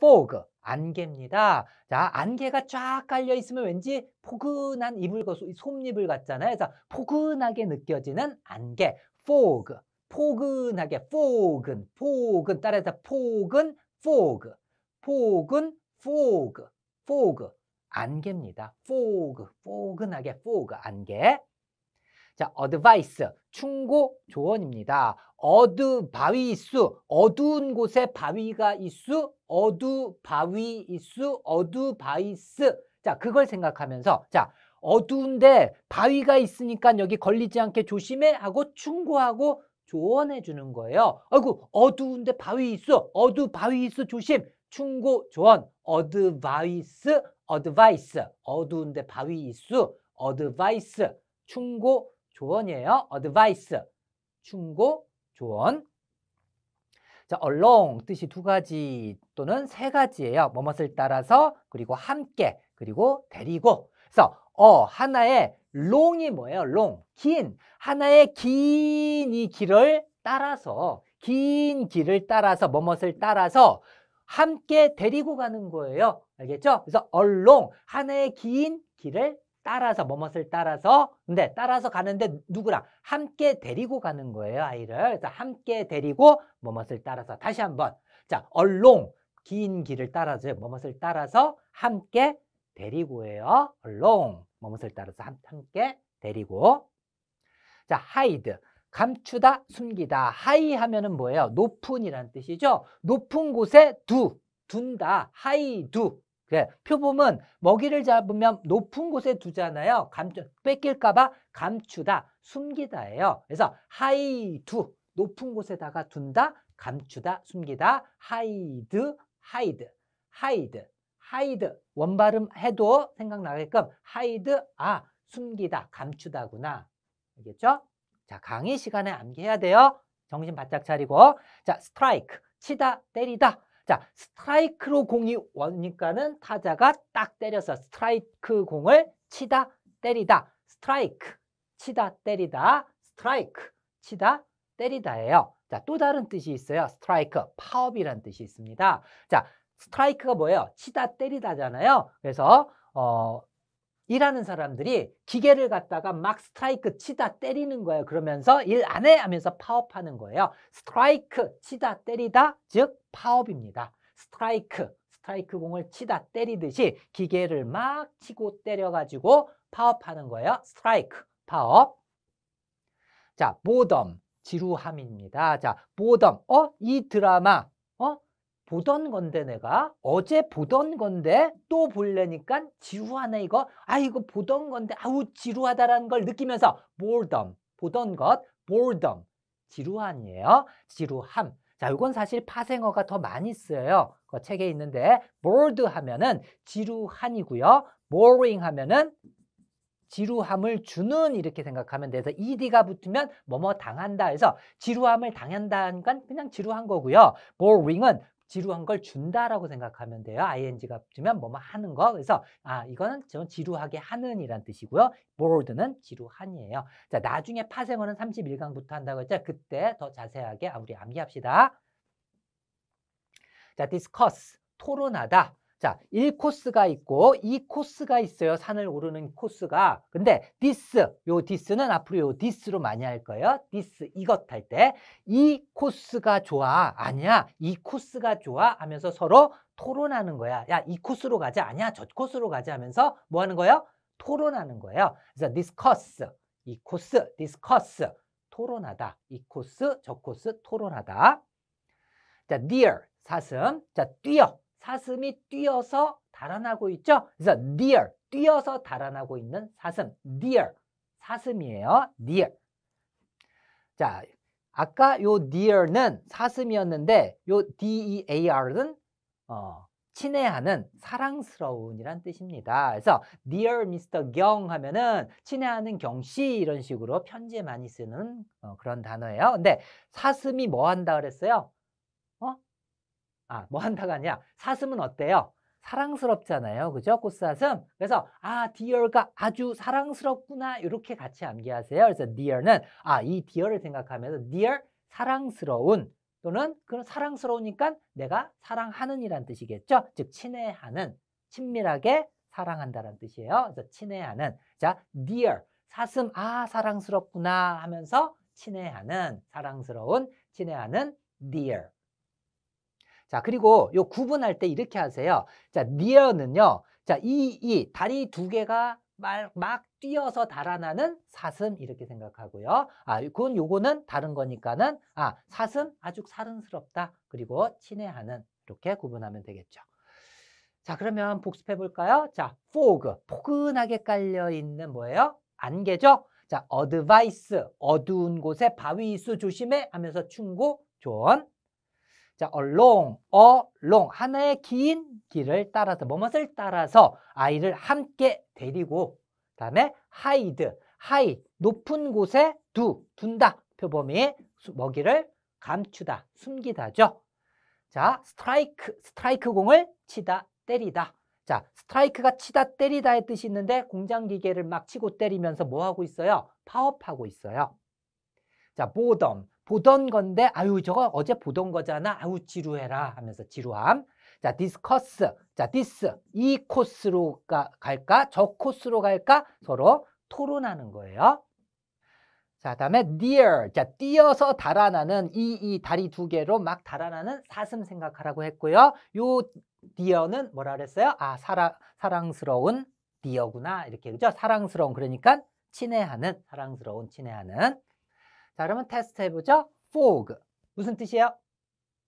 fog, 안개입니다. 자, 안개가 쫙 깔려 있으면 왠지 포근한 이불, 솜잎을 같잖아요. 그래서 포근하게 느껴지는 안개, fog, 포근하게, fog은, fog은, 따라서 fog은, fog, fog은, fog, fog, 안개입니다. fog, 포근하게, fog, 안개. 자, advice, 충고, 조언입니다. 어두 바위 이수, 어두운 곳에 바위가 있수 어두 바위 이수, 어두 바이스. 자, 그걸 생각하면서, 자, 어두운데 바위가 있으니까 여기 걸리지 않게 조심해 하고 충고하고 조언해 주는 거예요. 아이고, 어두운데 바위 있어. 어두 바위 있어. 조심. 충고, 조언, 어드바이스, 어드바이스. 어두운데 바위 있어. 어드바이스. 충고, 조언이에요. advice. 충고, 조언. 자, along 뜻이 두 가지 또는 세 가지예요. 뭐뭇을 따라서 그리고 함께 그리고 데리고. 그래서 어 하나의 롱이 뭐예요? 롱, 긴 하나의 긴이 길을 따라서 긴 길을 따라서 뭐뭇을 따라서 함께 데리고 가는 거예요. 알겠죠? 그래서 along 하나의 긴 길을 따라서 뭐뭇을 따라서 근데 따라서 가는데 누구랑 함께 데리고 가는 거예요 아이를 그래서 함께 데리고 뭐뭇을 따라서 다시 한번 자 얼롱 긴 길을 따라서 뭐뭇을 따라서 함께 데리고해요 얼롱 뭐뭇을 따라서 함께 데리고 자 하이드 감추다 숨기다 하이 하면은 뭐예요 높은이란 뜻이죠 높은 곳에 두 둔다 하이 두 그래, 표범은 먹이를 잡으면 높은 곳에 두잖아요. 감추, 뺏길까봐 감추다, 숨기다예요. 그래서 하이두, 높은 곳에다가 둔다, 감추다, 숨기다, 하이드, 하이드, 하이드, 하이드. 원발음 해도 생각나게끔 하이드, 아, 숨기다, 감추다구나. 알겠죠? 자, 강의 시간에 암기해야 돼요. 정신 바짝 차리고. 자, 스트라이크, 치다, 때리다. 자, 스트라이크로 공이 오니까는 타자가 딱 때려서 스트라이크 공을 치다 때리다. 스트라이크 치다 때리다. 스트라이크 치다 때리다예요. 자, 또 다른 뜻이 있어요. 스트라이크 파업이란 뜻이 있습니다. 자, 스트라이크가 뭐예요? 치다 때리다잖아요. 그래서 어 일하는 사람들이 기계를 갖다가 막 스트라이크 치다 때리는 거예요. 그러면서 일 안해 하면서 파업하는 거예요. 스트라이크 치다 때리다 즉 파업입니다. 스트라이크 스트라이크 공을 치다 때리듯이 기계를 막 치고 때려가지고 파업하는 거예요. 스트라이크 파업. 자, 보덤 지루함입니다. 자, 보덤. 어? 이 드라마 보던 건데 내가 어제 보던 건데 또 볼래니까 지루하네 이거 아 이거 보던 건데 아우 지루하다라는 걸 느끼면서 boredom 보던 것 boredom 지루함이에요 지루함 자 이건 사실 파생어가 더 많이 쓰여요 그 책에 있는데 bored 하면은 지루한이고요 boring 하면은 지루함을 주는 이렇게 생각하면 돼서 ed가 붙으면 뭐뭐 당한다 해서 지루함을 당한다는건 그냥 지루한 거고요. boring은 지루한 걸 준다라고 생각하면 돼요. ing가 붙으면 뭐뭐 하는 거. 그래서 아 이거는 좀 지루하게 하는 이란 뜻이고요. bored는 지루한이에요. 자 나중에 파생어는 31강부터 한다고 했죠. 그때 더 자세하게 우리 암기합시다. 자 discuss 토론하다. 자, 1코스가 있고 2코스가 있어요. 산을 오르는 코스가. 근데 this, 요 this는 앞으로 요 this로 많이 할 거예요. this, 이것 할 때 이 코스가 좋아. 아니야. 이 코스가 좋아 하면서 서로 토론하는 거야. 야, 이 코스로 가자. 아니야. 저 코스로 가자 하면서 뭐 하는 거예요? 토론하는 거예요. 그래서 discuss, 이 코스, discuss, 토론하다. 이 코스, 저 코스, 토론하다. 자, dear, 사슴. 자, 뛰어. 사슴이 뛰어서 달아나고 있죠. 그래서 deer, 뛰어서 달아나고 있는 사슴, deer, 사슴이에요. deer. 자, 아까 요 deer는 사슴이었는데 요 dear는 어, 친애하는 사랑스러운이란 뜻입니다. 그래서 dear Mr. 경 하면은 친애하는 경씨 이런 식으로 편지에 많이 쓰는 어, 그런 단어예요. 근데 사슴이 뭐 한다 그랬어요? 아, 뭐 한다가 아니라 사슴은 어때요? 사랑스럽잖아요. 그죠? 꽃사슴. 그래서 아, 디어가 아주 사랑스럽구나. 이렇게 같이 암기하세요. 그래서 디어는 아, 이 디어를 생각하면서 디어 사랑스러운 또는 그런 사랑스러우니까 내가 사랑하는 이란 뜻이겠죠. 즉 친애하는 친밀하게 사랑한다는 뜻이에요. 그래서 친애하는 자, dear 사슴 아 사랑스럽구나 하면서 친애하는 사랑스러운 친애하는 dear 자, 그리고 요 구분할 때 이렇게 하세요. 자, near는요. 자, 이, 이, 다리 두 개가 막, 막 뛰어서 달아나는 사슴 이렇게 생각하고요. 아, 그건 요거는 다른 거니까는 아, 사슴 아주 사랑스럽다 그리고 친애하는 이렇게 구분하면 되겠죠. 자, 그러면 복습해 볼까요? 자, fog, 포근하게 깔려 있는 뭐예요? 안개죠? 자, advice, 어두운 곳에 바위 있어 조심해 하면서 충고, 조언. 자, along, along 하나의 긴 길을 따라서 무엇을 따라서 아이를 함께 데리고 그다음에 hide, hide 높은 곳에 두 둔다 표범이 먹이를 감추다 숨기다죠. 자, 스트라이크 스트라이크 공을 치다 때리다. 자, 스트라이크가 치다 때리다의 뜻이 있는데 공장 기계를 막 치고 때리면서 뭐 하고 있어요? 파업하고 있어요. 자, 보덤. 보던 건데 아유 저거 어제 보던 거잖아. 아우 지루해라 하면서 지루함. 자, 디스커스. 자, 디스. 이 코스로 가, 갈까? 저 코스로 갈까? 서로 토론하는 거예요. 자, 다음에 dear. 자, 뛰어서 달아나는 이, 이 다리 두 개로 막 달아나는 사슴 생각하라고 했고요. 요 dear는 뭐라 그랬어요? 아, 사랑, 사랑스러운 dear구나. 이렇게, 그죠? 사랑스러운. 그러니까 친애하는, 사랑스러운 친애하는. 자, 그러면 테스트 해보죠. fog. 무슨 뜻이에요?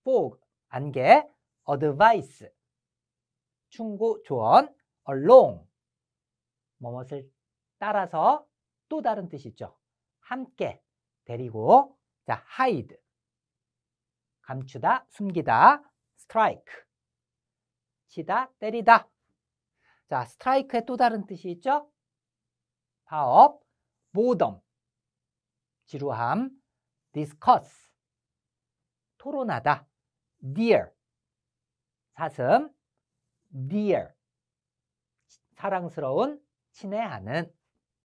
fog. 안개. advice. 충고, 조언. along. 무엇을 따라서 또 다른 뜻이죠. 함께. 데리고. 자, hide. 감추다, 숨기다. strike. 치다, 때리다. 자, 스트라이크의 또 다른 뜻이 있죠? 파업, 보덤. 지루함, discuss, 토론하다, dear, 사슴, dear, 사랑스러운, 친애하는